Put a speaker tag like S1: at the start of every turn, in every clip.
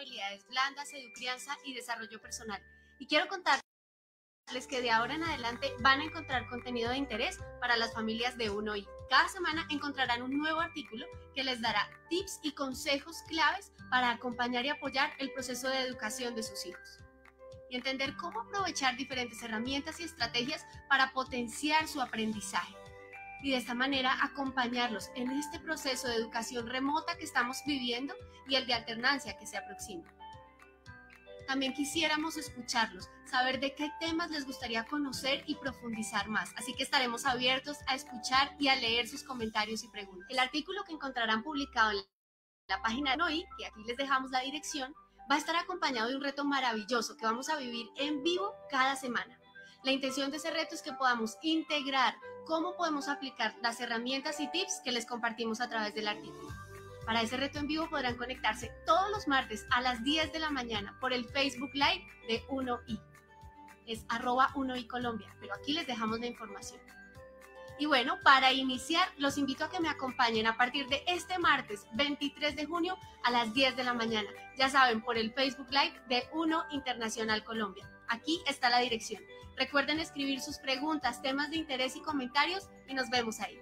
S1: habilidades blandas, educación y desarrollo personal. Y quiero contarles que de ahora en adelante van a encontrar contenido de interés para las familias de uno y cada semana encontrarán un nuevo artículo que les dará tips y consejos claves para acompañar y apoyar el proceso de educación de sus hijos y entender cómo aprovechar diferentes herramientas y estrategias para potenciar su aprendizaje y de esta manera acompañarlos en este proceso de educación remota que estamos viviendo y el de alternancia que se aproxima. También quisiéramos escucharlos, saber de qué temas les gustaría conocer y profundizar más. Así que estaremos abiertos a escuchar y a leer sus comentarios y preguntas. El artículo que encontrarán publicado en la página de hoy, que aquí les dejamos la dirección, va a estar acompañado de un reto maravilloso que vamos a vivir en vivo cada semana. La intención de ese reto es que podamos integrar cómo podemos aplicar las herramientas y tips que les compartimos a través del artículo. Para ese reto en vivo podrán conectarse todos los martes a las 10 de la mañana por el Facebook Live de 1i. Es arroba 1i Colombia, pero aquí les dejamos la información. Y bueno, para iniciar, los invito a que me acompañen a partir de este martes 23 de junio a las 10 de la mañana. Ya saben, por el Facebook Live de 1 Internacional Colombia. Aquí está la dirección. Recuerden escribir sus preguntas, temas de interés y comentarios y nos vemos ahí.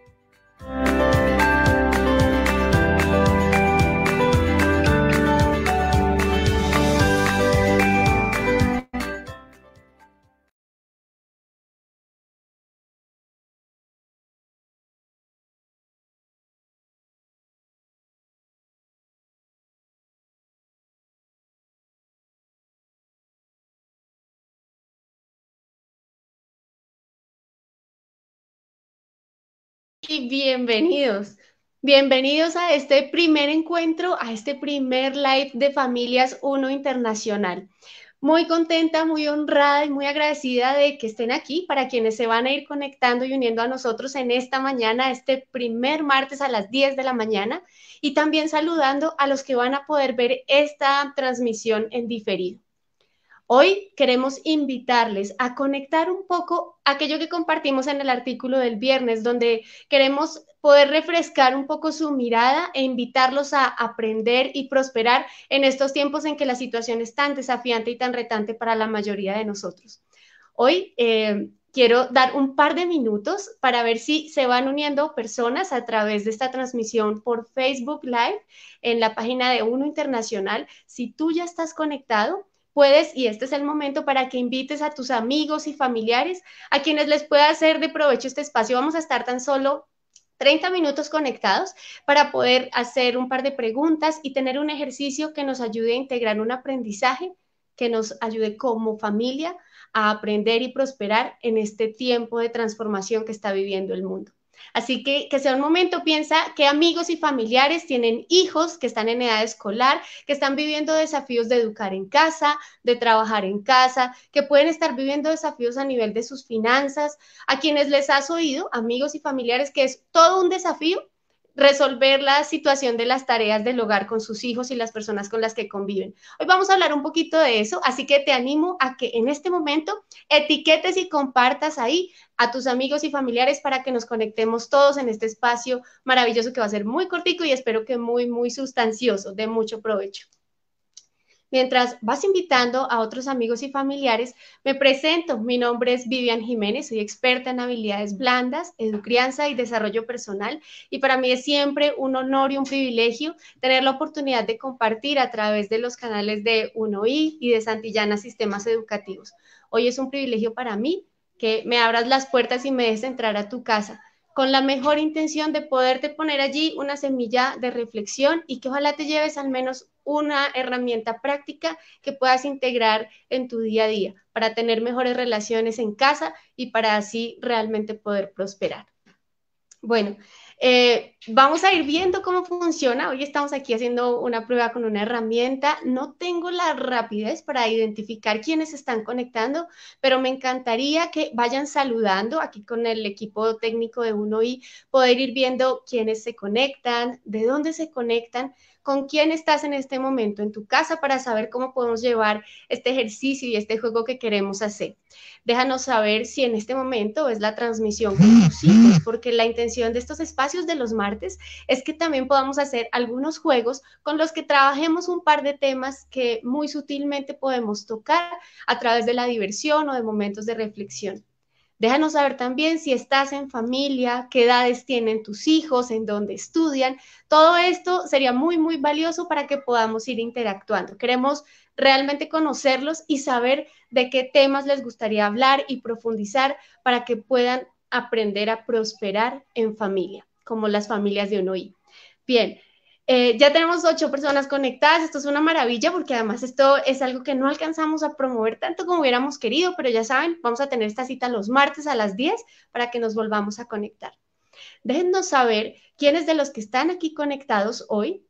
S1: y bienvenidos. Bienvenidos a este primer encuentro, a este primer live de Familias Uno Internacional. Muy contenta, muy honrada y muy agradecida de que estén aquí para quienes se van a ir conectando y uniendo a nosotros en esta mañana, este primer martes a las 10 de la mañana, y también saludando a los que van a poder ver esta transmisión en diferido. Hoy queremos invitarles a conectar un poco aquello que compartimos en el artículo del viernes, donde queremos poder refrescar un poco su mirada e invitarlos a aprender y prosperar en estos tiempos en que la situación es tan desafiante y tan retante para la mayoría de nosotros. Hoy eh, quiero dar un par de minutos para ver si se van uniendo personas a través de esta transmisión por Facebook Live en la página de Uno Internacional. Si tú ya estás conectado, puedes, y este es el momento para que invites a tus amigos y familiares, a quienes les pueda hacer de provecho este espacio. Vamos a estar tan solo 30 minutos conectados para poder hacer un par de preguntas y tener un ejercicio que nos ayude a integrar un aprendizaje, que nos ayude como familia a aprender y prosperar en este tiempo de transformación que está viviendo el mundo. Así que que sea un momento, piensa que amigos y familiares tienen hijos que están en edad escolar, que están viviendo desafíos de educar en casa, de trabajar en casa, que pueden estar viviendo desafíos a nivel de sus finanzas, a quienes les has oído, amigos y familiares, que es todo un desafío resolver la situación de las tareas del hogar con sus hijos y las personas con las que conviven. Hoy vamos a hablar un poquito de eso, así que te animo a que en este momento etiquetes y compartas ahí a tus amigos y familiares para que nos conectemos todos en este espacio maravilloso que va a ser muy cortico y espero que muy, muy sustancioso, de mucho provecho. Mientras vas invitando a otros amigos y familiares, me presento. Mi nombre es Vivian Jiménez, soy experta en habilidades blandas, crianza y desarrollo personal. Y para mí es siempre un honor y un privilegio tener la oportunidad de compartir a través de los canales de UNOI y de Santillana Sistemas Educativos. Hoy es un privilegio para mí que me abras las puertas y me des entrar a tu casa con la mejor intención de poderte poner allí una semilla de reflexión y que ojalá te lleves al menos una herramienta práctica que puedas integrar en tu día a día para tener mejores relaciones en casa y para así realmente poder prosperar. Bueno, eh, vamos a ir viendo cómo funciona. Hoy estamos aquí haciendo una prueba con una herramienta. No tengo la rapidez para identificar quiénes están conectando, pero me encantaría que vayan saludando aquí con el equipo técnico de uno y poder ir viendo quiénes se conectan, de dónde se conectan con quién estás en este momento en tu casa para saber cómo podemos llevar este ejercicio y este juego que queremos hacer. Déjanos saber si en este momento es la transmisión con tus hijos, porque la intención de estos espacios de los martes es que también podamos hacer algunos juegos con los que trabajemos un par de temas que muy sutilmente podemos tocar a través de la diversión o de momentos de reflexión. Déjanos saber también si estás en familia, qué edades tienen tus hijos, en dónde estudian. Todo esto sería muy, muy valioso para que podamos ir interactuando. Queremos realmente conocerlos y saber de qué temas les gustaría hablar y profundizar para que puedan aprender a prosperar en familia, como las familias de Onoí. Bien, eh, ya tenemos ocho personas conectadas, esto es una maravilla porque además esto es algo que no alcanzamos a promover tanto como hubiéramos querido, pero ya saben, vamos a tener esta cita los martes a las 10 para que nos volvamos a conectar. Déjennos saber quiénes de los que están aquí conectados hoy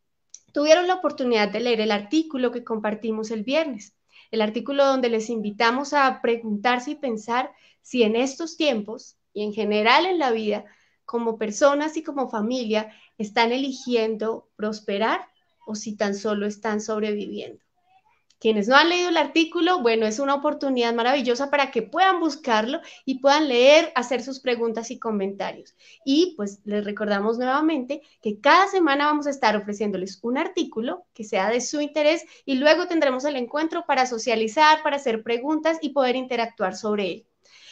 S1: tuvieron la oportunidad de leer el artículo que compartimos el viernes, el artículo donde les invitamos a preguntarse y pensar si en estos tiempos y en general en la vida como personas y como familia están eligiendo prosperar o si tan solo están sobreviviendo. Quienes no han leído el artículo, bueno, es una oportunidad maravillosa para que puedan buscarlo y puedan leer, hacer sus preguntas y comentarios. Y pues les recordamos nuevamente que cada semana vamos a estar ofreciéndoles un artículo que sea de su interés y luego tendremos el encuentro para socializar, para hacer preguntas y poder interactuar sobre él.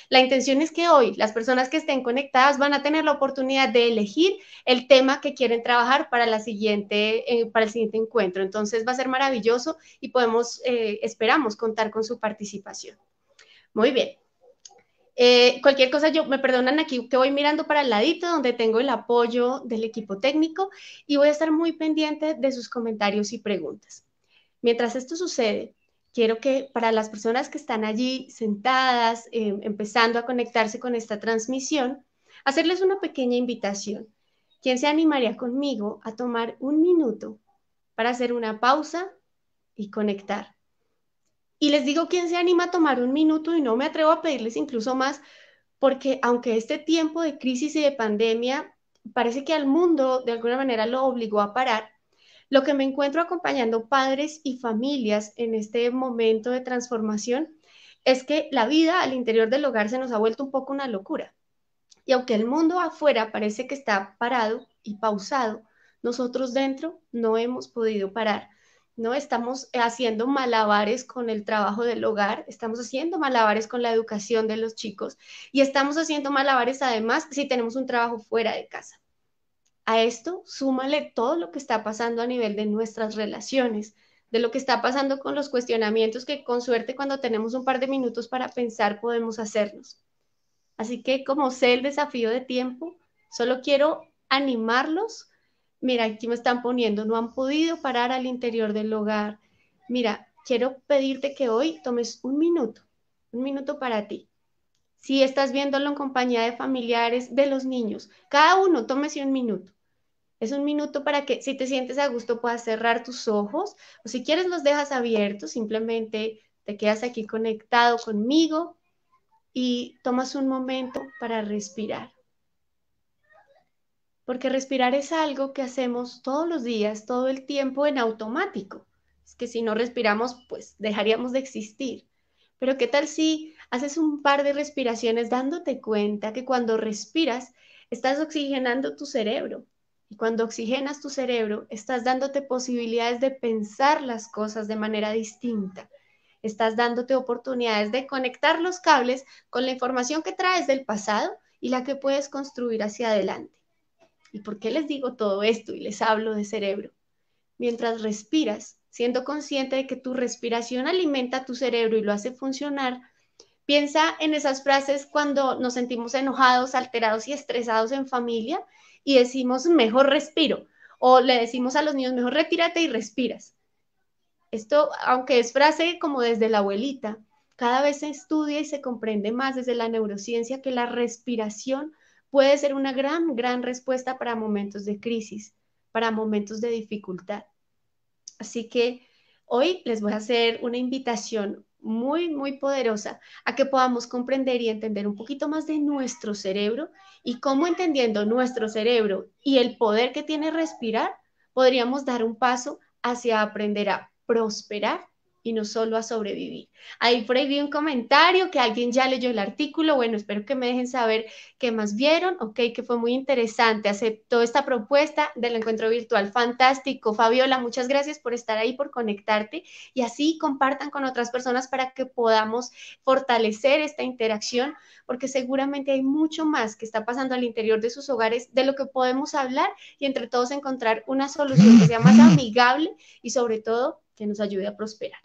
S1: La intención es que hoy las personas que estén conectadas van a tener la oportunidad de elegir el tema que quieren trabajar para, la siguiente, eh, para el siguiente encuentro. Entonces va a ser maravilloso y podemos, eh, esperamos contar con su participación. Muy bien. Eh, cualquier cosa, yo me perdonan aquí que voy mirando para el ladito donde tengo el apoyo del equipo técnico y voy a estar muy pendiente de sus comentarios y preguntas. Mientras esto sucede, quiero que para las personas que están allí sentadas, em, empezando a conectarse con esta transmisión, hacerles una pequeña invitación. ¿Quién se animaría conmigo a tomar un minuto para hacer una pausa y conectar? Y les digo quién se anima a tomar un minuto y no me atrevo a pedirles incluso más, porque aunque este tiempo de crisis y de pandemia parece que al mundo de alguna manera lo obligó a parar, lo que me encuentro acompañando padres y familias en este momento de transformación es que la vida al interior del hogar se nos ha vuelto un poco una locura. Y aunque el mundo afuera parece que está parado y pausado, nosotros dentro no hemos podido parar. ¿no? Estamos haciendo malabares con el trabajo del hogar, estamos haciendo malabares con la educación de los chicos y estamos haciendo malabares además si tenemos un trabajo fuera de casa. A esto súmale todo lo que está pasando a nivel de nuestras relaciones, de lo que está pasando con los cuestionamientos que con suerte cuando tenemos un par de minutos para pensar podemos hacernos. Así que como sé el desafío de tiempo, solo quiero animarlos. Mira, aquí me están poniendo, no han podido parar al interior del hogar. Mira, quiero pedirte que hoy tomes un minuto, un minuto para ti. Si estás viéndolo en compañía de familiares, de los niños, cada uno tómese un minuto. Es un minuto para que si te sientes a gusto puedas cerrar tus ojos o si quieres los dejas abiertos, simplemente te quedas aquí conectado conmigo y tomas un momento para respirar. Porque respirar es algo que hacemos todos los días, todo el tiempo en automático. Es que si no respiramos, pues dejaríamos de existir. Pero ¿qué tal si haces un par de respiraciones dándote cuenta que cuando respiras estás oxigenando tu cerebro, y cuando oxigenas tu cerebro, estás dándote posibilidades de pensar las cosas de manera distinta. Estás dándote oportunidades de conectar los cables con la información que traes del pasado y la que puedes construir hacia adelante. ¿Y por qué les digo todo esto y les hablo de cerebro? Mientras respiras, siendo consciente de que tu respiración alimenta tu cerebro y lo hace funcionar, piensa en esas frases cuando nos sentimos enojados, alterados y estresados en familia y decimos, mejor respiro, o le decimos a los niños, mejor retírate y respiras. Esto, aunque es frase como desde la abuelita, cada vez se estudia y se comprende más desde la neurociencia que la respiración puede ser una gran, gran respuesta para momentos de crisis, para momentos de dificultad. Así que hoy les voy a hacer una invitación muy, muy poderosa a que podamos comprender y entender un poquito más de nuestro cerebro y cómo entendiendo nuestro cerebro y el poder que tiene respirar, podríamos dar un paso hacia aprender a prosperar y no solo a sobrevivir. Ahí por ahí vi un comentario que alguien ya leyó el artículo. Bueno, espero que me dejen saber qué más vieron. Ok, que fue muy interesante. Aceptó esta propuesta del encuentro virtual. Fantástico. Fabiola, muchas gracias por estar ahí, por conectarte y así compartan con otras personas para que podamos fortalecer esta interacción, porque seguramente hay mucho más que está pasando al interior de sus hogares de lo que podemos hablar y entre todos encontrar una solución que sea más amigable y sobre todo que nos ayude a prosperar.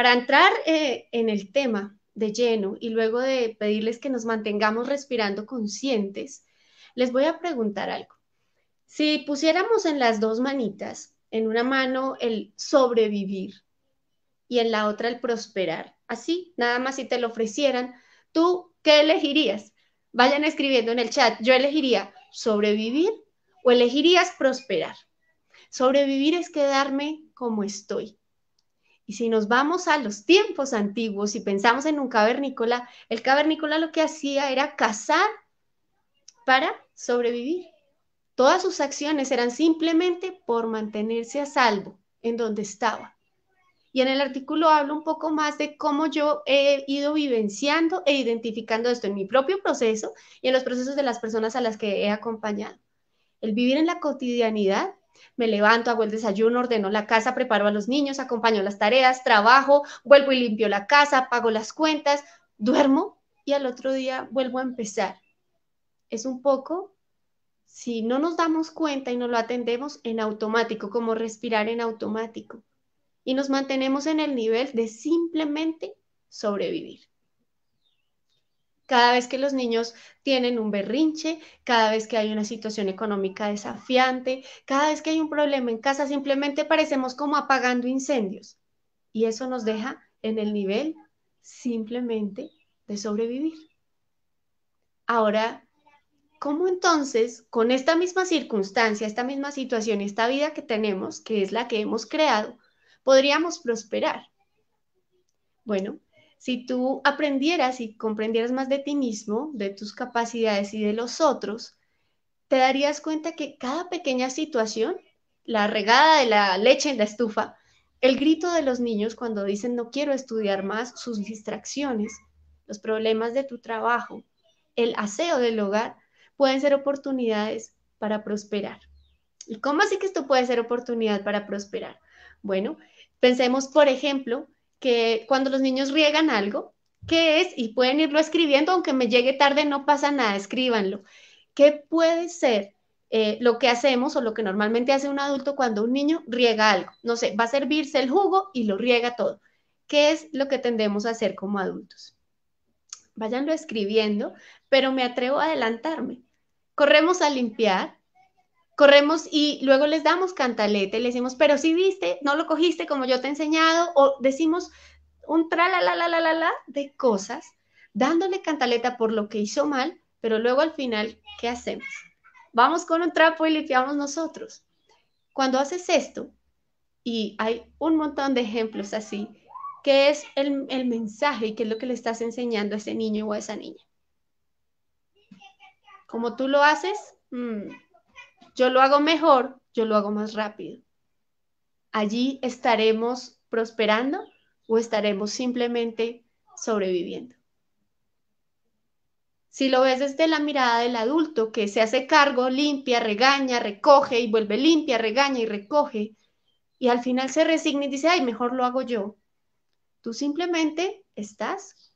S1: Para entrar eh, en el tema de lleno y luego de pedirles que nos mantengamos respirando conscientes, les voy a preguntar algo. Si pusiéramos en las dos manitas, en una mano el sobrevivir y en la otra el prosperar, así, nada más si te lo ofrecieran, ¿tú qué elegirías? Vayan escribiendo en el chat, yo elegiría sobrevivir o elegirías prosperar. Sobrevivir es quedarme como estoy, y si nos vamos a los tiempos antiguos y pensamos en un cavernícola, el cavernícola lo que hacía era cazar para sobrevivir. Todas sus acciones eran simplemente por mantenerse a salvo en donde estaba. Y en el artículo hablo un poco más de cómo yo he ido vivenciando e identificando esto en mi propio proceso y en los procesos de las personas a las que he acompañado. El vivir en la cotidianidad me levanto, hago el desayuno, ordeno la casa, preparo a los niños, acompaño las tareas, trabajo, vuelvo y limpio la casa, pago las cuentas, duermo y al otro día vuelvo a empezar. Es un poco, si no nos damos cuenta y no lo atendemos, en automático, como respirar en automático. Y nos mantenemos en el nivel de simplemente sobrevivir cada vez que los niños tienen un berrinche, cada vez que hay una situación económica desafiante, cada vez que hay un problema en casa, simplemente parecemos como apagando incendios. Y eso nos deja en el nivel simplemente de sobrevivir. Ahora, ¿cómo entonces, con esta misma circunstancia, esta misma situación, esta vida que tenemos, que es la que hemos creado, podríamos prosperar? Bueno, si tú aprendieras y comprendieras más de ti mismo, de tus capacidades y de los otros, te darías cuenta que cada pequeña situación, la regada de la leche en la estufa, el grito de los niños cuando dicen no quiero estudiar más, sus distracciones, los problemas de tu trabajo, el aseo del hogar, pueden ser oportunidades para prosperar. ¿Y cómo así que esto puede ser oportunidad para prosperar? Bueno, pensemos, por ejemplo, que cuando los niños riegan algo, ¿qué es? Y pueden irlo escribiendo, aunque me llegue tarde, no pasa nada, escríbanlo. ¿Qué puede ser eh, lo que hacemos o lo que normalmente hace un adulto cuando un niño riega algo? No sé, va a servirse el jugo y lo riega todo. ¿Qué es lo que tendemos a hacer como adultos? Váyanlo escribiendo, pero me atrevo a adelantarme. Corremos a limpiar, corremos y luego les damos cantalete, le decimos, pero si viste, no lo cogiste como yo te he enseñado, o decimos un tra la la la la la de cosas, dándole cantaleta por lo que hizo mal, pero luego al final, ¿qué hacemos? Vamos con un trapo y limpiamos nosotros. Cuando haces esto, y hay un montón de ejemplos así, ¿qué es el, el mensaje y qué es lo que le estás enseñando a ese niño o a esa niña? Como tú lo haces, mmm, yo lo hago mejor, yo lo hago más rápido. Allí estaremos prosperando o estaremos simplemente sobreviviendo. Si lo ves desde la mirada del adulto que se hace cargo, limpia, regaña, recoge y vuelve limpia, regaña y recoge, y al final se resigna y dice, ay, mejor lo hago yo. Tú simplemente estás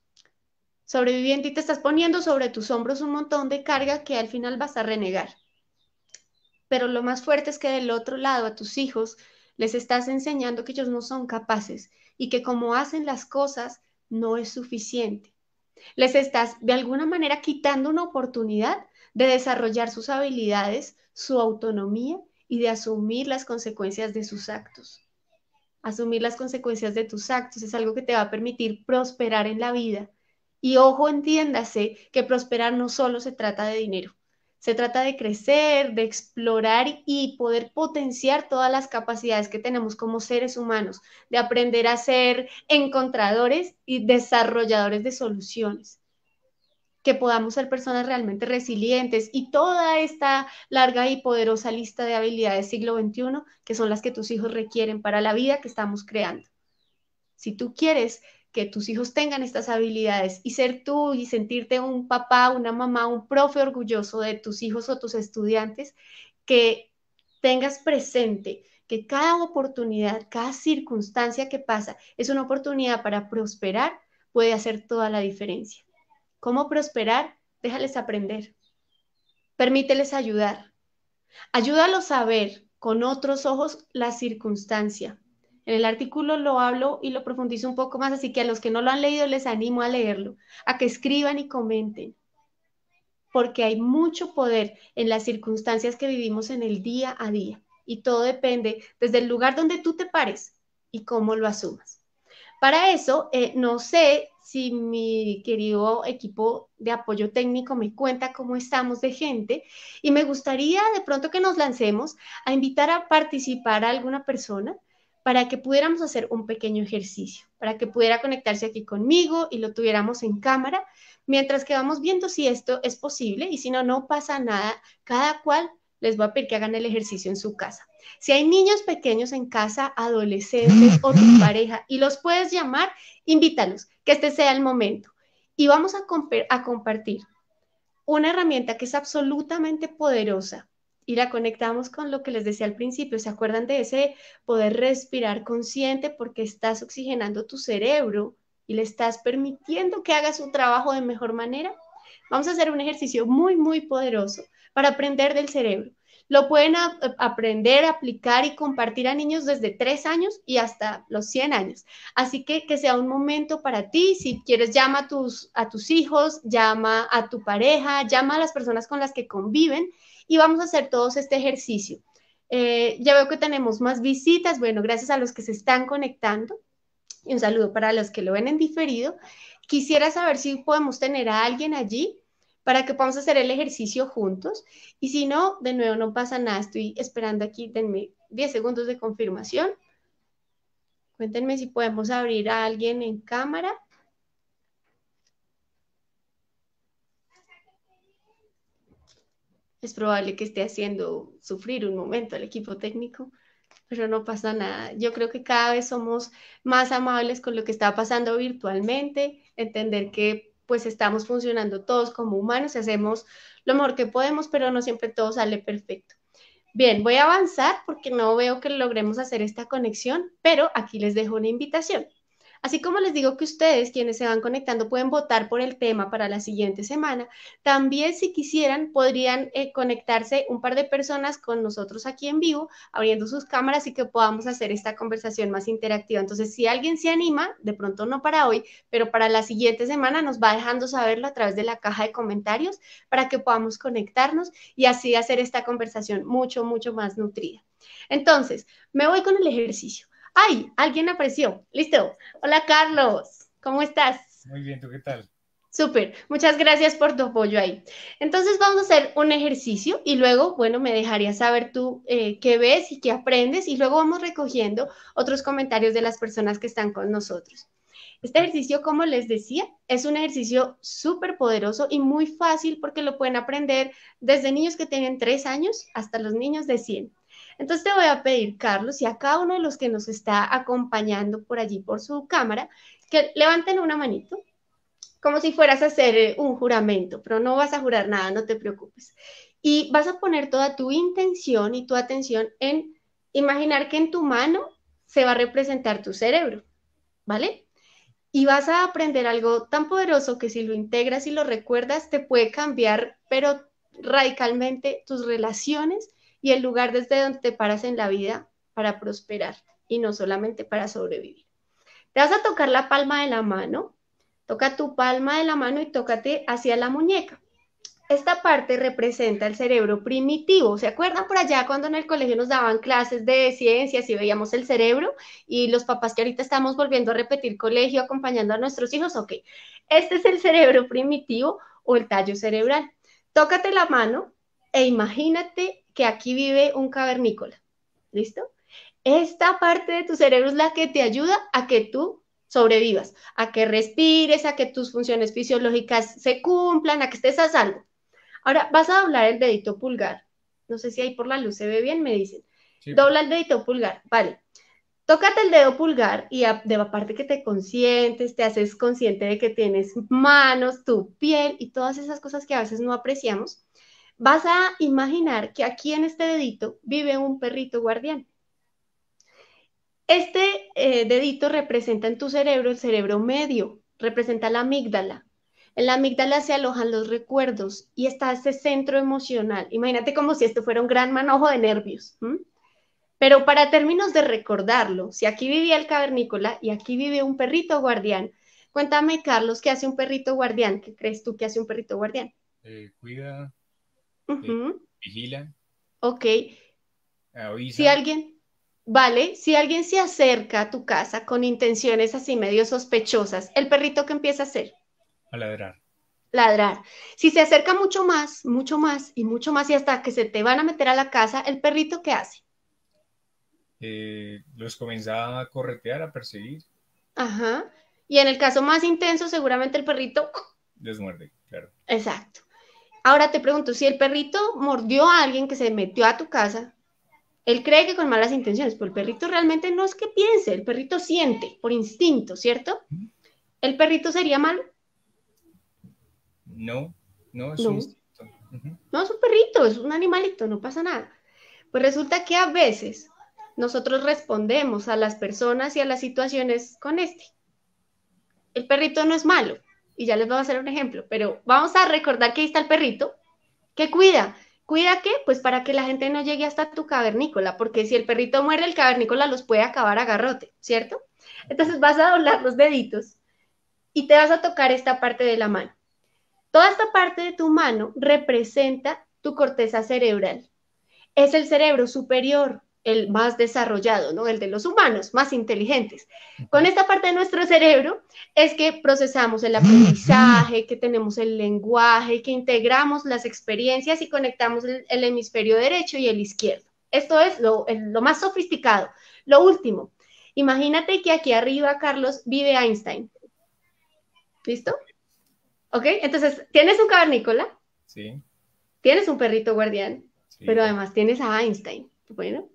S1: sobreviviendo y te estás poniendo sobre tus hombros un montón de carga que al final vas a renegar pero lo más fuerte es que del otro lado a tus hijos les estás enseñando que ellos no son capaces y que como hacen las cosas no es suficiente. Les estás de alguna manera quitando una oportunidad de desarrollar sus habilidades, su autonomía y de asumir las consecuencias de sus actos. Asumir las consecuencias de tus actos es algo que te va a permitir prosperar en la vida. Y ojo, entiéndase que prosperar no solo se trata de dinero. Se trata de crecer, de explorar y poder potenciar todas las capacidades que tenemos como seres humanos, de aprender a ser encontradores y desarrolladores de soluciones que podamos ser personas realmente resilientes y toda esta larga y poderosa lista de habilidades siglo XXI que son las que tus hijos requieren para la vida que estamos creando. Si tú quieres que tus hijos tengan estas habilidades y ser tú y sentirte un papá, una mamá, un profe orgulloso de tus hijos o tus estudiantes, que tengas presente que cada oportunidad, cada circunstancia que pasa es una oportunidad para prosperar, puede hacer toda la diferencia. ¿Cómo prosperar? Déjales aprender. Permíteles ayudar. Ayúdalos a ver con otros ojos la circunstancia, en el artículo lo hablo y lo profundizo un poco más, así que a los que no lo han leído les animo a leerlo, a que escriban y comenten, porque hay mucho poder en las circunstancias que vivimos en el día a día y todo depende desde el lugar donde tú te pares y cómo lo asumas. Para eso, eh, no sé si mi querido equipo de apoyo técnico me cuenta cómo estamos de gente y me gustaría de pronto que nos lancemos a invitar a participar a alguna persona para que pudiéramos hacer un pequeño ejercicio, para que pudiera conectarse aquí conmigo y lo tuviéramos en cámara, mientras que vamos viendo si esto es posible y si no, no pasa nada. Cada cual les va a pedir que hagan el ejercicio en su casa. Si hay niños pequeños en casa, adolescentes o tu pareja y los puedes llamar, invítalos, que este sea el momento. Y vamos a, a compartir una herramienta que es absolutamente poderosa y la conectamos con lo que les decía al principio. ¿Se acuerdan de ese poder respirar consciente porque estás oxigenando tu cerebro y le estás permitiendo que haga su trabajo de mejor manera? Vamos a hacer un ejercicio muy, muy poderoso para aprender del cerebro. Lo pueden aprender, aplicar y compartir a niños desde 3 años y hasta los 100 años. Así que que sea un momento para ti. Si quieres, llama a tus, a tus hijos, llama a tu pareja, llama a las personas con las que conviven y vamos a hacer todos este ejercicio. Eh, ya veo que tenemos más visitas. Bueno, gracias a los que se están conectando y un saludo para los que lo ven en diferido. Quisiera saber si podemos tener a alguien allí para que podamos hacer el ejercicio juntos. Y si no, de nuevo no pasa nada. Estoy esperando aquí, denme 10 segundos de confirmación. Cuéntenme si podemos abrir a alguien en cámara. es probable que esté haciendo sufrir un momento al equipo técnico, pero no pasa nada. Yo creo que cada vez somos más amables con lo que está pasando virtualmente, entender que pues estamos funcionando todos como humanos y hacemos lo mejor que podemos, pero no siempre todo sale perfecto. Bien, voy a avanzar porque no veo que logremos hacer esta conexión, pero aquí les dejo una invitación. Así como les digo que ustedes, quienes se van conectando, pueden votar por el tema para la siguiente semana, también si quisieran, podrían eh, conectarse un par de personas con nosotros aquí en vivo, abriendo sus cámaras y que podamos hacer esta conversación más interactiva. Entonces, si alguien se anima, de pronto no para hoy, pero para la siguiente semana nos va dejando saberlo a través de la caja de comentarios para que podamos conectarnos y así hacer esta conversación mucho, mucho más nutrida. Entonces, me voy con el ejercicio. ¡Ay! Alguien apareció. Listo. Hola, Carlos. ¿Cómo estás? Muy bien, ¿tú qué tal? Súper, muchas gracias por tu apoyo ahí. Entonces vamos a hacer un ejercicio y luego, bueno, me dejarías saber tú eh, qué ves y qué aprendes y luego vamos recogiendo otros comentarios de las personas que están con nosotros. Este ejercicio, como les decía, es un ejercicio súper poderoso y muy fácil porque lo pueden aprender desde niños que tienen tres años hasta los niños de 100. Entonces te voy a pedir, Carlos, y a cada uno de los que nos está acompañando por allí, por su cámara, que levanten una manito, como si fueras a hacer eh, un juramento, pero no vas a jurar nada, no te preocupes. Y vas a poner toda tu intención y tu atención en imaginar que en tu mano se va a representar tu cerebro, ¿vale? Y vas a aprender algo tan poderoso que si lo integras y lo recuerdas, te puede cambiar, pero radicalmente tus relaciones y el lugar desde donde te paras en la vida para prosperar y no solamente para sobrevivir. Te vas a tocar la palma de la mano, toca tu palma de la mano y tócate hacia la muñeca. Esta parte representa el cerebro primitivo. ¿Se acuerdan por allá cuando en el colegio nos daban clases de ciencias y veíamos el cerebro? Y los papás que ahorita estamos volviendo a repetir colegio acompañando a nuestros hijos, ok. Este es el cerebro primitivo o el tallo cerebral. Tócate la mano e imagínate que aquí vive un cavernícola. ¿Listo? Esta parte de tu cerebro es la que te ayuda a que tú sobrevivas, a que respires, a que tus funciones fisiológicas se cumplan, a que estés a salvo. Ahora vas a doblar el dedito pulgar. No sé si ahí por la luz se ve bien, me dicen. Dobla el dedito pulgar, vale. Tócate el dedo pulgar y de la parte que te consientes, te haces consciente de que tienes manos, tu piel y todas esas cosas que a veces no apreciamos vas a imaginar que aquí en este dedito vive un perrito guardián. Este eh, dedito representa en tu cerebro el cerebro medio, representa la amígdala. En la amígdala se alojan los recuerdos y está ese centro emocional. Imagínate como si esto fuera un gran manojo de nervios. Pero para términos de recordarlo, si aquí vivía el cavernícola y aquí vive un perrito guardián, cuéntame, Carlos, ¿qué hace un perrito guardián? ¿Qué crees tú que hace un perrito guardián?
S2: Eh, cuida eh, vigila.
S1: Ok. Si alguien, vale, si alguien se acerca a tu casa con intenciones así medio sospechosas, ¿el perrito que empieza a hacer? A ladrar. Ladrar. Si se acerca mucho más, mucho más y mucho más y hasta que se te van a meter a la casa, ¿el perrito qué hace?
S2: Eh, los comienza a corretear, a perseguir.
S1: Ajá. Y en el caso más intenso, seguramente el perrito... Les muerde, claro. Exacto. Ahora te pregunto, si el perrito mordió a alguien que se metió a tu casa, él cree que con malas intenciones, pero el perrito realmente no es que piense, el perrito siente por instinto, ¿cierto? ¿El perrito sería malo?
S2: No, no es un instinto.
S1: No es un perrito, es un animalito, no pasa nada. Pues resulta que a veces nosotros respondemos a las personas y a las situaciones con este. El perrito no es malo, y ya les voy a hacer un ejemplo, pero vamos a recordar que ahí está el perrito que cuida. ¿Cuida qué? Pues para que la gente no llegue hasta tu cavernícola, porque si el perrito muere, el cavernícola los puede acabar a garrote, ¿cierto? Entonces vas a doblar los deditos y te vas a tocar esta parte de la mano. Toda esta parte de tu mano representa tu corteza cerebral. Es el cerebro superior, el más desarrollado, ¿no? El de los humanos, más inteligentes. Con esta parte de nuestro cerebro es que procesamos el aprendizaje, que tenemos el lenguaje, que integramos las experiencias y conectamos el, hemisferio derecho y el izquierdo. Esto es lo, más sofisticado. Lo último, imagínate que aquí arriba, Carlos, vive Einstein. ¿Listo? ¿Ok? Entonces, tienes un cavernícola. Sí. Tienes un perrito guardián, sí. pero además tienes a Einstein. Bueno,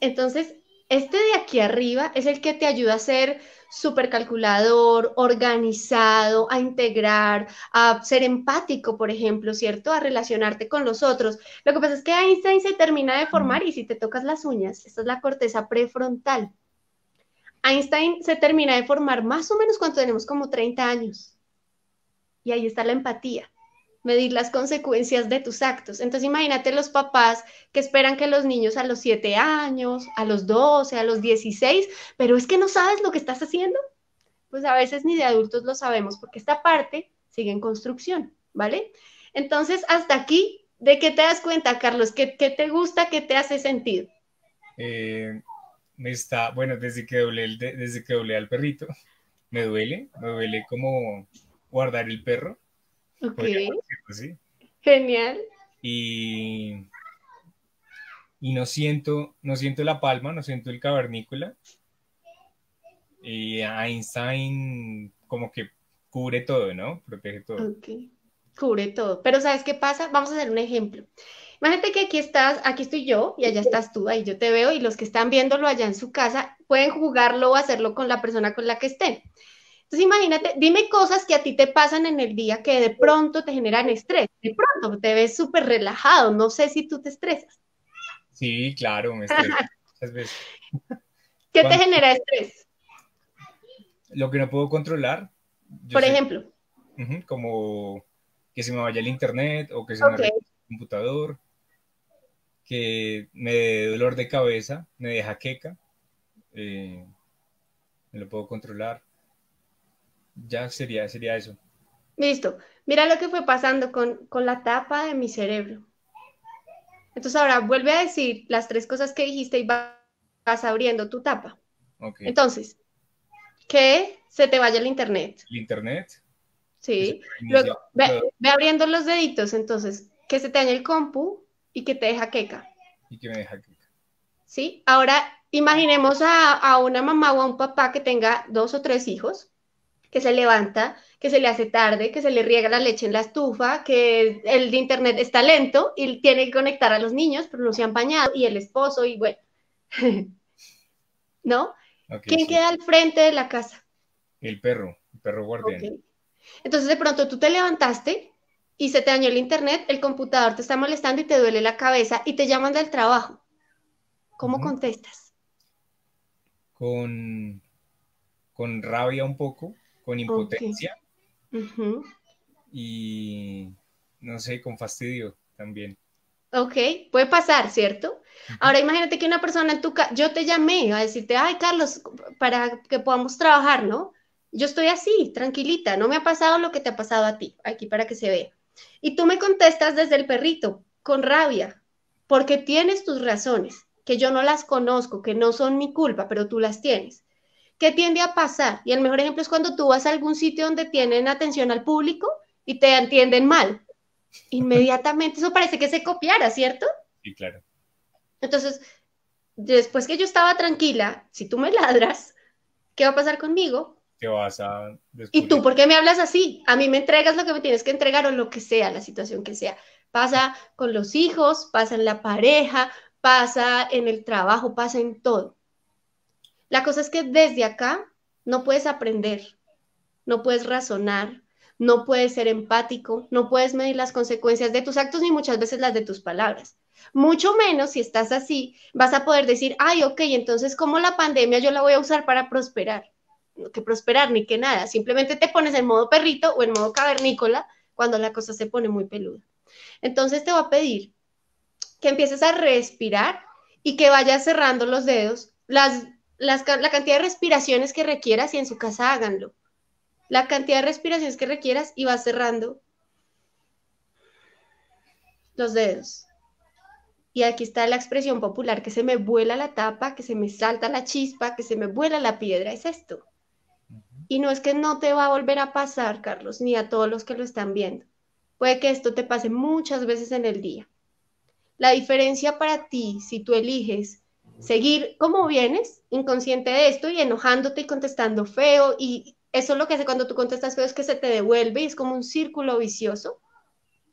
S1: entonces, este de aquí arriba es el que te ayuda a ser supercalculador, organizado, a integrar, a ser empático, por ejemplo, ¿cierto? A relacionarte con los otros. Lo que pasa es que Einstein se termina de formar y si te tocas las uñas, esta es la corteza prefrontal. Einstein se termina de formar más o menos cuando tenemos como 30 años. Y ahí está la empatía medir las consecuencias de tus actos. Entonces imagínate los papás que esperan que los niños a los 7 años, a los 12, a los 16, pero es que no sabes lo que estás haciendo. Pues a veces ni de adultos lo sabemos porque esta parte sigue en construcción, ¿vale? Entonces, hasta aquí, ¿de qué te das cuenta, Carlos? ¿Qué, te gusta? ¿Qué te hace sentido?
S2: Eh, me está, bueno, desde que doble desde que al perrito, me duele, me duele como guardar el perro
S1: Ok. Genial.
S2: Y, y no siento, no siento la palma, no siento el cavernícola. Y Einstein como que cubre todo, ¿no? Protege todo.
S1: Ok, cubre todo. Pero ¿sabes qué pasa? Vamos a hacer un ejemplo. Imagínate que aquí estás, aquí estoy yo y allá estás tú, ahí yo te veo y los que están viéndolo allá en su casa pueden jugarlo o hacerlo con la persona con la que estén. Entonces imagínate, dime cosas que a ti te pasan en el día que de pronto te generan estrés. De pronto te ves súper relajado, no sé si tú te estresas.
S2: Sí, claro, me
S1: ¿Qué te genera estrés?
S2: Lo que no puedo controlar. Por ejemplo. como que se me vaya el internet o que se me vaya el computador, que me dé dolor de cabeza, me deja queca, eh, me lo puedo controlar ya sería, sería eso.
S1: Listo. Mira lo que fue pasando con, la tapa de mi cerebro. Entonces ahora vuelve a decir las tres cosas que dijiste y vas abriendo tu tapa. Entonces, que se te vaya el internet.
S2: El internet. Sí. ve,
S1: abriendo los deditos, entonces, que se te dañe el compu y que te deja queca.
S2: Y que me deja queca.
S1: Sí. Ahora, imaginemos a, a una mamá o a un papá que tenga dos o tres hijos que se levanta, que se le hace tarde, que se le riega la leche en la estufa, que el de internet está lento y tiene que conectar a los niños, pero no se han bañado, y el esposo, y bueno. ¿No? ¿Quién queda al frente de la casa?
S2: El perro, el perro guardián.
S1: Entonces de pronto tú te levantaste y se te dañó el internet, el computador te está molestando y te duele la cabeza y te llaman del trabajo. ¿Cómo contestas?
S2: Con, con rabia un poco, con impotencia y, no sé, con fastidio también.
S1: Ok, puede pasar, ¿cierto? Ahora imagínate que una persona en tu casa, yo te llamé a decirte, ay Carlos, para que podamos trabajar, ¿no? Yo estoy así, tranquilita, no me ha pasado lo que te ha pasado a ti, aquí para que se vea. Y tú me contestas desde el perrito, con rabia, porque tienes tus razones, que yo no las conozco, que no son mi culpa, pero tú las tienes. ¿qué tiende a pasar? Y el mejor ejemplo es cuando tú vas a algún sitio donde tienen atención al público y te entienden mal. Inmediatamente eso parece que se copiara, ¿cierto? Sí, claro. Entonces, después que yo estaba tranquila, si tú me ladras, ¿qué va a pasar conmigo?
S2: Te vas a...
S1: ¿Y tú por qué me hablas así? A mí me entregas lo que me tienes que entregar o lo que sea, la situación que sea. Pasa con los hijos, pasa en la pareja, pasa en el trabajo, pasa en todo. La cosa es que desde acá no puedes aprender, no puedes razonar, no puedes ser empático, no puedes medir las consecuencias de tus actos ni muchas veces las de tus palabras. Mucho menos si estás así, vas a poder decir, ay, ok, entonces como la pandemia yo la voy a usar para prosperar. No que prosperar ni que nada, simplemente te pones en modo perrito o en modo cavernícola cuando la cosa se pone muy peluda. Entonces te va a pedir que empieces a respirar y que vayas cerrando los dedos, las la cantidad de respiraciones que requieras y en su casa háganlo. La cantidad de respiraciones que requieras y vas cerrando los dedos. Y aquí está la expresión popular que se me vuela la tapa, que se me salta la chispa, que se me vuela la piedra, es esto. Y no es que no te va a volver a pasar, Carlos, ni a todos los que lo están viendo. Puede que esto te pase muchas veces en el día. La diferencia para ti, si tú eliges seguir como vienes, inconsciente de esto y enojándote y contestando feo. Y eso es lo que hace cuando tú contestas feo, es que se te devuelve y es como un círculo vicioso.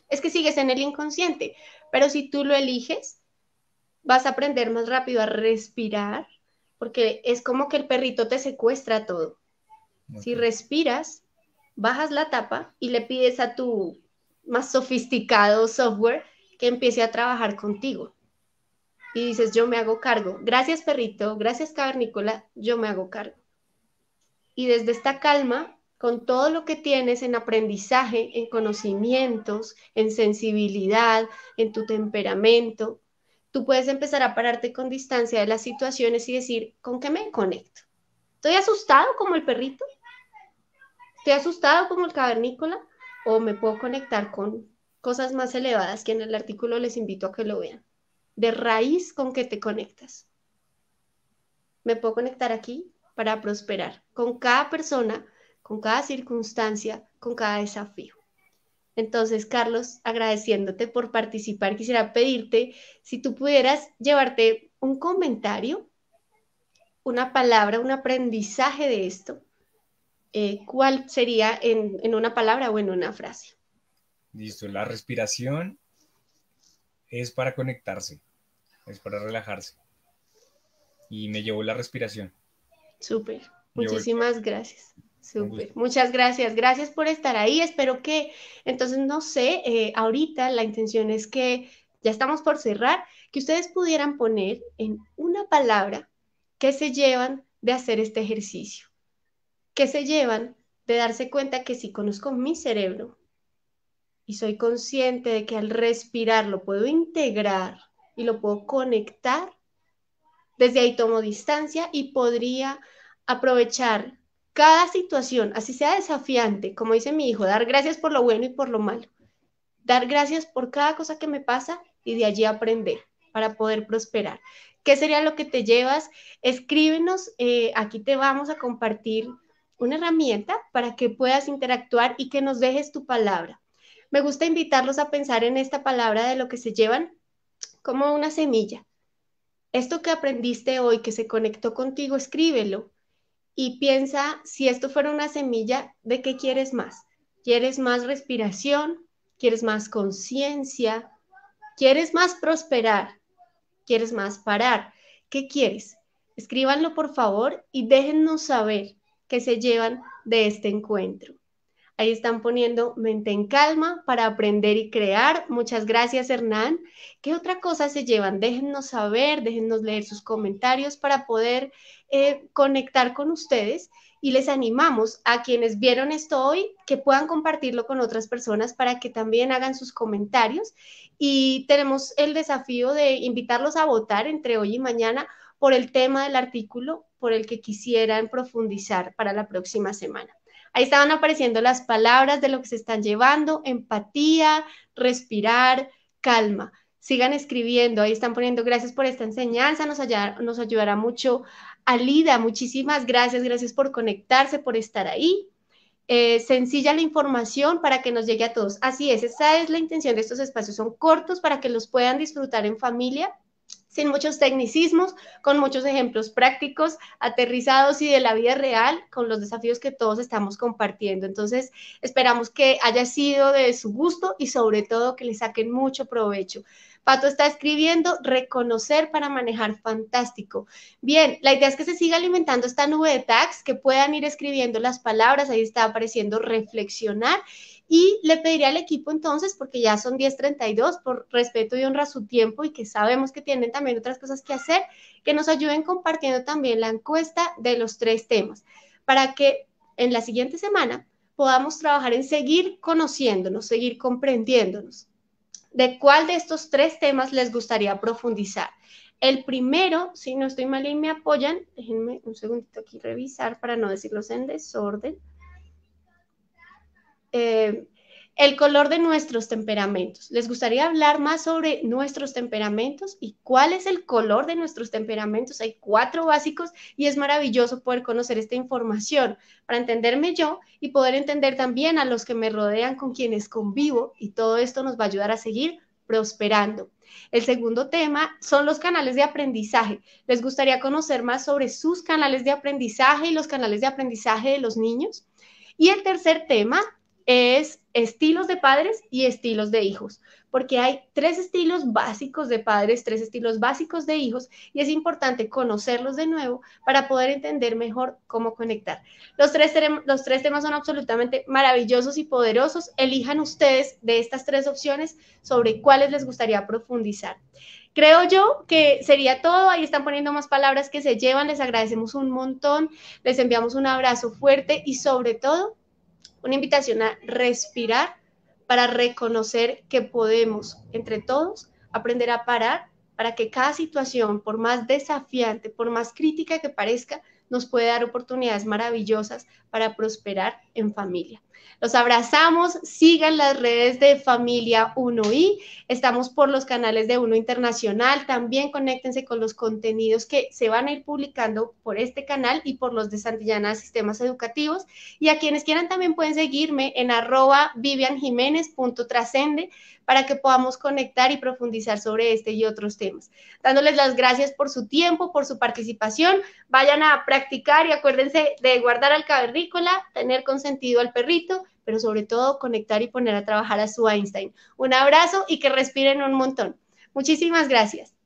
S1: Es que sigues en el inconsciente, pero si tú lo eliges, vas a aprender más rápido a respirar, porque es como que el perrito te secuestra todo. Si respiras, bajas la tapa y le pides a tu más sofisticado software que empiece a trabajar contigo y dices, yo me hago cargo. Gracias perrito, gracias cavernícola, yo me hago cargo. Y desde esta calma, con todo lo que tienes en aprendizaje, en conocimientos, en sensibilidad, en tu temperamento, tú puedes empezar a pararte con distancia de las situaciones y decir, ¿con qué me conecto? ¿Estoy asustado como el perrito? ¿Estoy asustado como el cavernícola? ¿O me puedo conectar con cosas más elevadas que en el artículo les invito a que lo vean? de raíz con que te conectas. Me puedo conectar aquí para prosperar con cada persona, con cada circunstancia, con cada desafío. Entonces, Carlos, agradeciéndote por participar, quisiera pedirte si tú pudieras llevarte un comentario, una palabra, un aprendizaje de esto, eh, ¿cuál sería en, en una palabra o en una frase?
S2: Listo, la respiración es para conectarse es para relajarse. Y me llevó la respiración. Súper, muchísimas
S1: gracias. Súper, muchas gracias, gracias por estar ahí. Espero que, entonces, no sé, eh, ahorita la intención es que, ya estamos por cerrar, que ustedes pudieran poner en una palabra que se llevan de hacer este ejercicio, que se llevan de darse cuenta que si conozco mi cerebro y soy consciente de que al respirar lo puedo integrar y lo puedo conectar, desde ahí tomo distancia y podría aprovechar cada situación, así sea desafiante, como dice mi hijo, dar gracias por lo bueno y por lo malo, dar gracias por cada cosa que me pasa y de allí aprender para poder prosperar. ¿Qué sería lo que te llevas? Escríbenos, eh, aquí te vamos a compartir una herramienta para que puedas interactuar y que nos dejes tu palabra. Me gusta invitarlos a pensar en esta palabra de lo que se llevan como una semilla. Esto que aprendiste hoy, que se conectó contigo, escríbelo y piensa si esto fuera una semilla, ¿de qué quieres más? ¿Quieres más respiración? ¿Quieres más conciencia? ¿Quieres más prosperar? ¿Quieres más parar? ¿Qué quieres? Escríbanlo por favor y déjennos saber qué se llevan de este encuentro. Ahí están poniendo mente en calma para aprender y crear. Muchas gracias, Hernán. ¿Qué otra cosa se llevan? Déjennos saber, déjennos leer sus comentarios para poder eh, conectar con ustedes y les animamos a quienes vieron esto hoy que puedan compartirlo con otras personas para que también hagan sus comentarios. Y tenemos el desafío de invitarlos a votar entre hoy y mañana por el tema del artículo por el que quisieran profundizar para la próxima semana. Ahí estaban apareciendo las palabras de lo que se están llevando, empatía, respirar, calma. Sigan escribiendo, ahí están poniendo gracias por esta enseñanza, nos, ayudará mucho Alida, muchísimas gracias, gracias por conectarse, por estar ahí. Eh, sencilla la información para que nos llegue a todos. Así es, esa es la intención de estos espacios, son cortos para que los puedan disfrutar en familia sin muchos tecnicismos, con muchos ejemplos prácticos, aterrizados y de la vida real, con los desafíos que todos estamos compartiendo. Entonces, esperamos que haya sido de su gusto y sobre todo que le saquen mucho provecho. Pato está escribiendo reconocer para manejar fantástico. Bien, la idea es que se siga alimentando esta nube de tags, que puedan ir escribiendo las palabras, ahí está apareciendo reflexionar y le pediría al equipo entonces, porque ya son 10.32, por respeto y honra a su tiempo y que sabemos que tienen también otras cosas que hacer, que nos ayuden compartiendo también la encuesta de los tres temas, para que en la siguiente semana podamos trabajar en seguir conociéndonos, seguir comprendiéndonos. ¿De cuál de estos tres temas les gustaría profundizar? El primero, si no estoy mal y me apoyan, déjenme un segundito aquí revisar para no decirlos en desorden. Eh, el color de nuestros temperamentos. ¿Les gustaría hablar más sobre nuestros temperamentos y cuál es el color de nuestros temperamentos? Hay cuatro básicos y es maravilloso poder conocer esta información para entenderme yo y poder entender también a los que me rodean, con quienes convivo y todo esto nos va a ayudar a seguir prosperando. El segundo tema son los canales de aprendizaje. ¿Les gustaría conocer más sobre sus canales de aprendizaje y los canales de aprendizaje de los niños? Y el tercer tema es estilos de padres y estilos de hijos, porque hay tres estilos básicos de padres, tres estilos básicos de hijos, y es importante conocerlos de nuevo para poder entender mejor cómo conectar. Los tres, los tres temas son absolutamente maravillosos y poderosos. Elijan ustedes de estas tres opciones sobre cuáles les gustaría profundizar. Creo yo que sería todo. Ahí están poniendo más palabras que se llevan. Les agradecemos un montón. Les enviamos un abrazo fuerte y sobre todo una invitación a respirar para reconocer que podemos, entre todos, aprender a parar para que cada situación, por más desafiante, por más crítica que parezca, nos puede dar oportunidades maravillosas para prosperar en familia. Los abrazamos, sigan las redes de Familia 1i, estamos por los canales de Uno Internacional, también conéctense con los contenidos que se van a ir publicando por este canal y por los de Santillana Sistemas Educativos. Y a quienes quieran también pueden seguirme en arroba para que podamos conectar y profundizar sobre este y otros temas. Dándoles las gracias por su tiempo, por su participación. Vayan a practicar y acuérdense de guardar al cavernícola, tener consentido al perrito pero sobre todo conectar y poner a trabajar a su Einstein. Un abrazo y que respiren un montón. Muchísimas gracias.